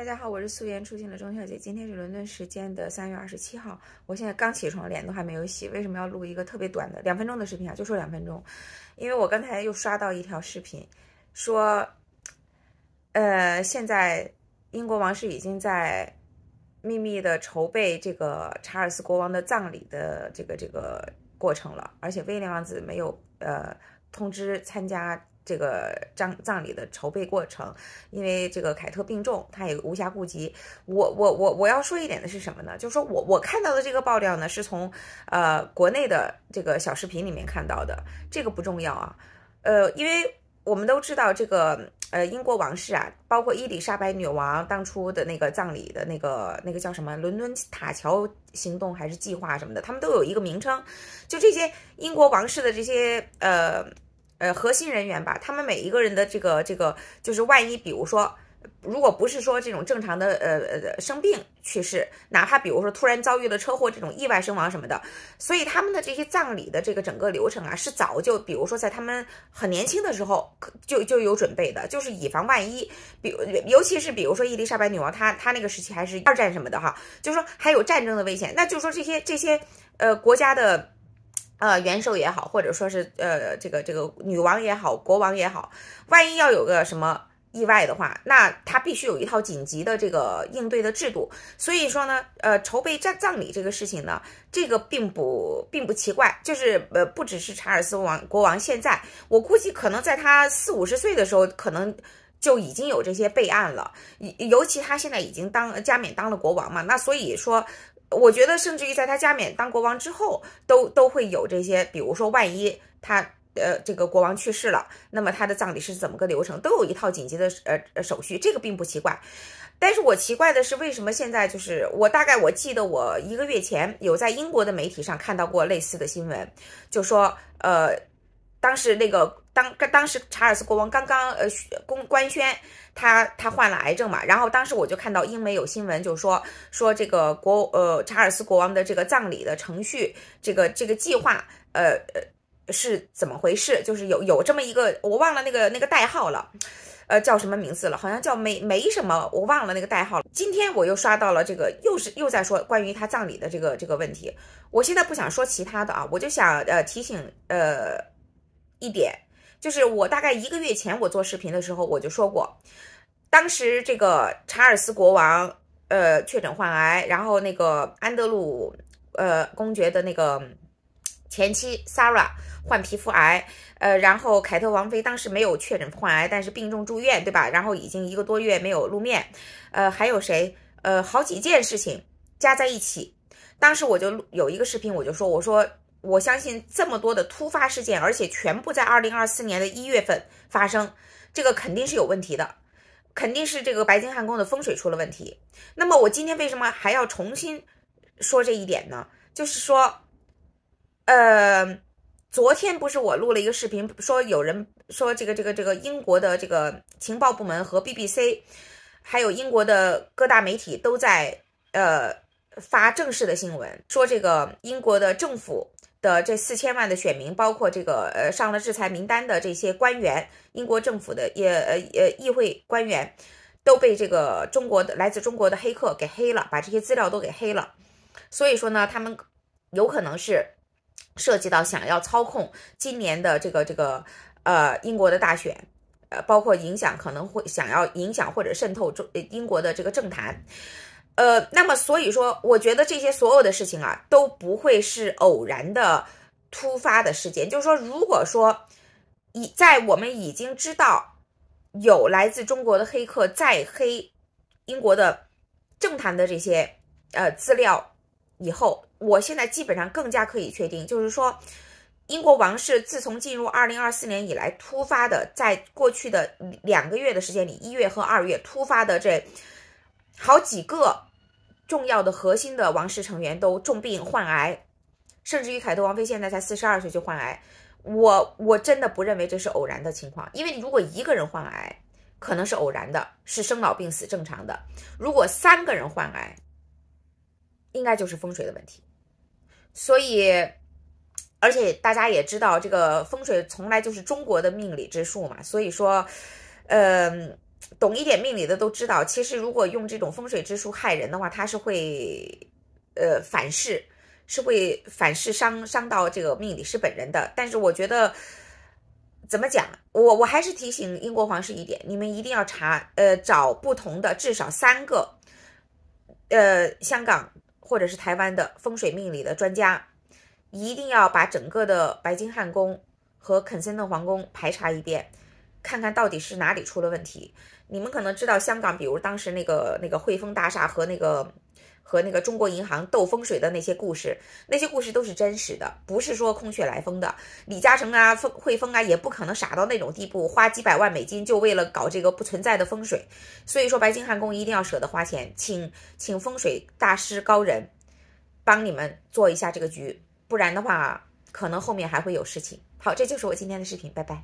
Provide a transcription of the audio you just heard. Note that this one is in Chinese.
大家好，我是素颜出镜的钟小姐。今天是伦敦时间的三月二十七号，我现在刚起床，脸都还没有洗。为什么要录一个特别短的两分钟的视频啊？就说两分钟，因为我刚才又刷到一条视频，说，呃，现在英国王室已经在秘密的筹备这个查尔斯国王的葬礼的这个这个过程了，而且威廉王子没有呃通知参加。这个葬葬礼的筹备过程，因为这个凯特病重，他也无暇顾及。我我我我要说一点的是什么呢？就是说我我看到的这个爆料呢，是从呃国内的这个小视频里面看到的。这个不重要啊，呃，因为我们都知道这个呃英国王室啊，包括伊丽莎白女王当初的那个葬礼的那个那个叫什么“伦敦塔桥行动”还是计划什么的，他们都有一个名称。就这些英国王室的这些呃。呃，核心人员吧，他们每一个人的这个这个，就是万一，比如说，如果不是说这种正常的呃呃生病去世，哪怕比如说突然遭遇了车祸这种意外身亡什么的，所以他们的这些葬礼的这个整个流程啊，是早就比如说在他们很年轻的时候就就有准备的，就是以防万一。比尤其是比如说伊丽莎白女王，她她那个时期还是二战什么的哈，就说还有战争的危险，那就是说这些这些呃国家的。呃，元首也好，或者说是呃，这个这个女王也好，国王也好，万一要有个什么意外的话，那他必须有一套紧急的这个应对的制度。所以说呢，呃，筹备葬葬礼这个事情呢，这个并不并不奇怪，就是呃，不只是查尔斯王国王现在，我估计可能在他四五十岁的时候，可能就已经有这些备案了。尤尤其他现在已经当加冕当了国王嘛，那所以说。我觉得，甚至于在他加冕当国王之后，都都会有这些。比如说，万一他呃这个国王去世了，那么他的葬礼是怎么个流程，都有一套紧急的呃手续，这个并不奇怪。但是我奇怪的是，为什么现在就是我大概我记得我一个月前有在英国的媒体上看到过类似的新闻，就说呃。当时那个当当时查尔斯国王刚刚呃公官宣他他患了癌症嘛，然后当时我就看到英美有新闻，就说说这个国呃查尔斯国王的这个葬礼的程序，这个这个计划呃呃是怎么回事？就是有有这么一个我忘了那个那个代号了，呃叫什么名字了？好像叫没没什么我忘了那个代号了。今天我又刷到了这个，又是又在说关于他葬礼的这个这个问题，我现在不想说其他的啊，我就想呃提醒呃。一点就是，我大概一个月前我做视频的时候，我就说过，当时这个查尔斯国王，呃，确诊患癌，然后那个安德鲁，呃，公爵的那个前妻 Sarah 患皮肤癌，呃，然后凯特王妃当时没有确诊患癌，但是病重住院，对吧？然后已经一个多月没有露面，呃，还有谁？呃，好几件事情加在一起，当时我就有一个视频，我就说，我说。我相信这么多的突发事件，而且全部在二零二四年的一月份发生，这个肯定是有问题的，肯定是这个白金汉宫的风水出了问题。那么我今天为什么还要重新说这一点呢？就是说，呃，昨天不是我录了一个视频，说有人说这个这个这个英国的这个情报部门和 BBC，还有英国的各大媒体都在呃发正式的新闻，说这个英国的政府。的这四千万的选民，包括这个呃上了制裁名单的这些官员，英国政府的也呃呃议会官员，都被这个中国的来自中国的黑客给黑了，把这些资料都给黑了。所以说呢，他们有可能是涉及到想要操控今年的这个这个呃英国的大选，呃，包括影响可能会想要影响或者渗透中英国的这个政坛。呃，那么所以说，我觉得这些所有的事情啊，都不会是偶然的突发的事件。就是说，如果说已在我们已经知道有来自中国的黑客在黑英国的政坛的这些呃资料以后，我现在基本上更加可以确定，就是说，英国王室自从进入二零二四年以来，突发的在过去的两个月的时间里，一月和二月突发的这。好几个重要的核心的王室成员都重病患癌，甚至于凯特王妃现在才四十二岁就患癌，我我真的不认为这是偶然的情况，因为如果一个人患癌可能是偶然的，是生老病死正常的；如果三个人患癌，应该就是风水的问题。所以，而且大家也知道，这个风水从来就是中国的命理之术嘛，所以说，嗯。懂一点命理的都知道，其实如果用这种风水之术害人的话，他是会，呃，反噬，是会反噬伤伤到这个命理师本人的。但是我觉得，怎么讲，我我还是提醒英国皇室一点，你们一定要查，呃，找不同的至少三个，呃，香港或者是台湾的风水命理的专家，一定要把整个的白金汉宫和肯森顿皇宫排查一遍。看看到底是哪里出了问题？你们可能知道香港，比如当时那个那个汇丰大厦和那个和那个中国银行斗风水的那些故事，那些故事都是真实的，不是说空穴来风的。李嘉诚啊，汇丰啊，也不可能傻到那种地步，花几百万美金就为了搞这个不存在的风水。所以说，白金汉宫一定要舍得花钱，请请风水大师高人帮你们做一下这个局，不然的话，可能后面还会有事情。好，这就是我今天的视频，拜拜。